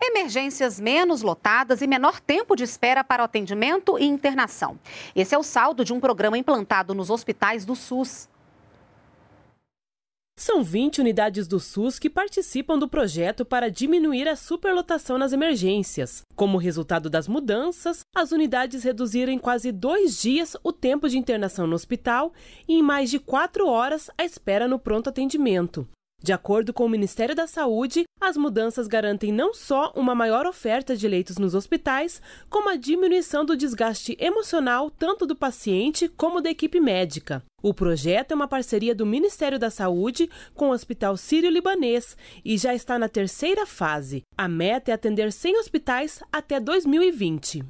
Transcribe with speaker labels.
Speaker 1: Emergências menos lotadas e menor tempo de espera para atendimento e internação.
Speaker 2: Esse é o saldo de um programa implantado nos hospitais do SUS.
Speaker 3: São 20 unidades do SUS que participam do projeto para diminuir a superlotação nas emergências. Como resultado das mudanças, as unidades reduziram em quase dois dias o tempo de internação no hospital e em mais de quatro horas a espera no pronto atendimento. De acordo com o Ministério da Saúde, as mudanças garantem não só uma maior oferta de leitos nos hospitais, como a diminuição do desgaste emocional tanto do paciente como da equipe médica. O projeto é uma parceria do Ministério da Saúde com o Hospital Sírio-Libanês e já está na terceira fase. A meta é atender 100 hospitais até 2020.